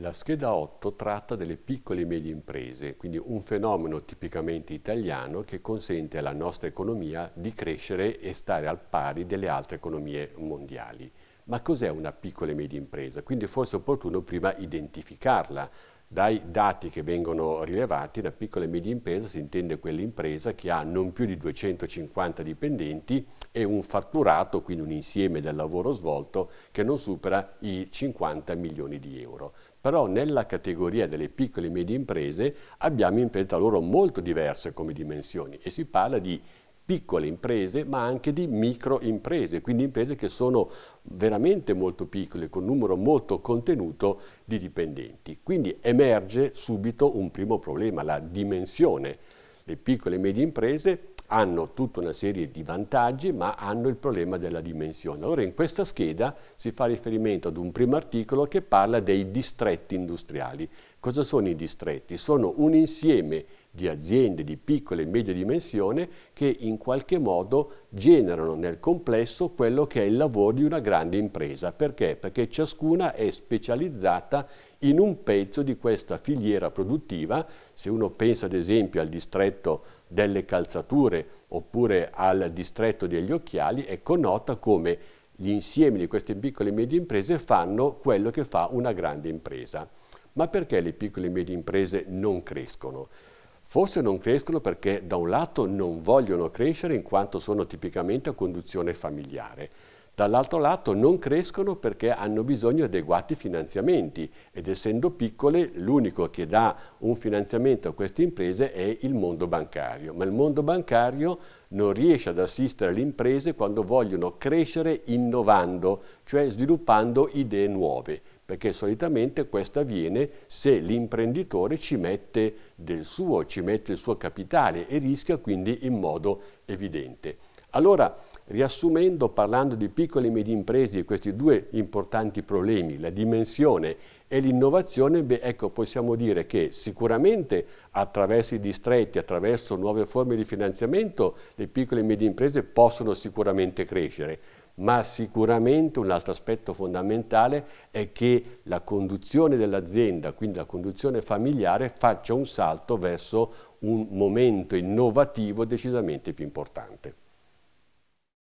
La scheda 8 tratta delle piccole e medie imprese, quindi un fenomeno tipicamente italiano che consente alla nostra economia di crescere e stare al pari delle altre economie mondiali. Ma cos'è una piccola e media impresa? Quindi forse è opportuno prima identificarla, dai dati che vengono rilevati, da piccola e media impresa si intende quell'impresa che ha non più di 250 dipendenti e un fatturato, quindi un insieme del lavoro svolto, che non supera i 50 milioni di euro però nella categoria delle piccole e medie imprese abbiamo imprese loro molto diverse come dimensioni e si parla di piccole imprese ma anche di micro imprese, quindi imprese che sono veramente molto piccole, con un numero molto contenuto di dipendenti. Quindi emerge subito un primo problema, la dimensione le piccole e medie imprese hanno tutta una serie di vantaggi ma hanno il problema della dimensione. Allora in questa scheda si fa riferimento ad un primo articolo che parla dei distretti industriali. Cosa sono i distretti? Sono un insieme di aziende di piccola e media dimensione che in qualche modo generano nel complesso quello che è il lavoro di una grande impresa. Perché? Perché ciascuna è specializzata in un pezzo di questa filiera produttiva, se uno pensa ad esempio al distretto delle calzature oppure al distretto degli occhiali, ecco nota come gli insiemi di queste piccole e medie imprese fanno quello che fa una grande impresa. Ma perché le piccole e medie imprese non crescono? Forse non crescono perché da un lato non vogliono crescere in quanto sono tipicamente a conduzione familiare, Dall'altro lato non crescono perché hanno bisogno di adeguati finanziamenti ed essendo piccole l'unico che dà un finanziamento a queste imprese è il mondo bancario, ma il mondo bancario non riesce ad assistere le imprese quando vogliono crescere innovando, cioè sviluppando idee nuove perché solitamente questo avviene se l'imprenditore ci mette del suo, ci mette il suo capitale e rischia quindi in modo evidente. Allora Riassumendo, parlando di piccole e medie imprese, di questi due importanti problemi, la dimensione e l'innovazione, ecco, possiamo dire che sicuramente attraverso i distretti, attraverso nuove forme di finanziamento, le piccole e medie imprese possono sicuramente crescere, ma sicuramente un altro aspetto fondamentale è che la conduzione dell'azienda, quindi la conduzione familiare, faccia un salto verso un momento innovativo decisamente più importante.